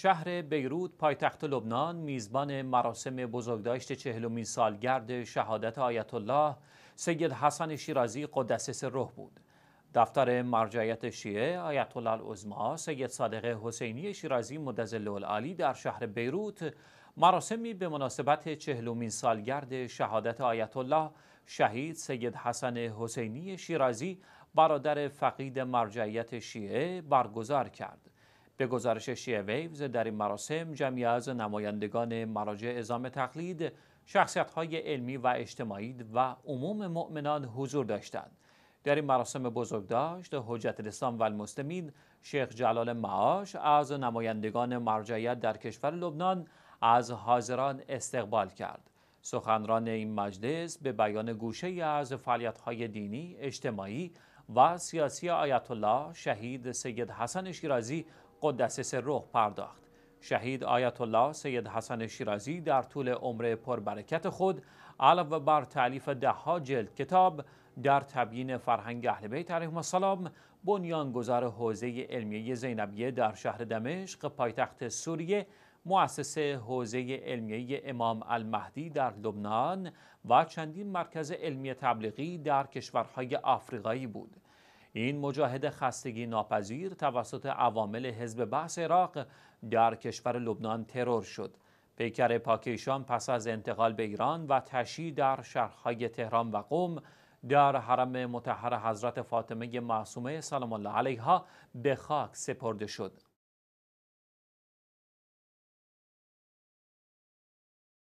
شهر بیروت پایتخت لبنان میزبان مراسم بزرگداشت چهلمین سالگرد شهادت آیت الله سید حسن شیرازی قدس سره بود دفتر مرجعیت شیعه آیت الله العظما سید صادق حسینی شیرازی مدزل العالی در شهر بیروت مراسمی به مناسبت چهلمین سالگرد شهادت آیت الله شهید سید حسن حسینی شیرازی برادر فقید مرجعیت شیعه برگزار کرد به گزارش شیعه ویوز در این مراسم جمعی از نمایندگان مراجع اعزام تقلید شخصیت های علمی و اجتماعی و عموم مؤمنان حضور داشتند در این مراسم بزرگداشت حجت الاسلام و المسلمین شیخ جلال معاش از نمایندگان مرجعیت در کشور لبنان از حاضران استقبال کرد سخنران این مجلس به بیان گوشه از فعالیت‌های دینی، اجتماعی و سیاسی آیت الله شهید سید حسن شیرازی قدس سروح پرداخت شهید آیت الله سید حسن شیرازی در طول عمر پربرکت خود علاوه بر تعلیف دهها جلد کتاب در تبیین فرهنگ اهل بیت علیهم السلام بنیانگذار حوزه علمیه زینبیه در شهر دمشق پایتخت سوریه مؤسس حوزه علمیه امام المهدی در لبنان و چندین مرکز علمی تبلیغی در کشورهای آفریقایی بود. این مجاهد خستگی ناپذیر توسط عوامل حزب بحث عراق در کشور لبنان ترور شد. پیکر پاکیشان پس از انتقال به ایران و تشی در شهرهای تهران و قوم در حرم متحر حضرت فاطمه معصومه سلام الله علیها به خاک سپرده شد.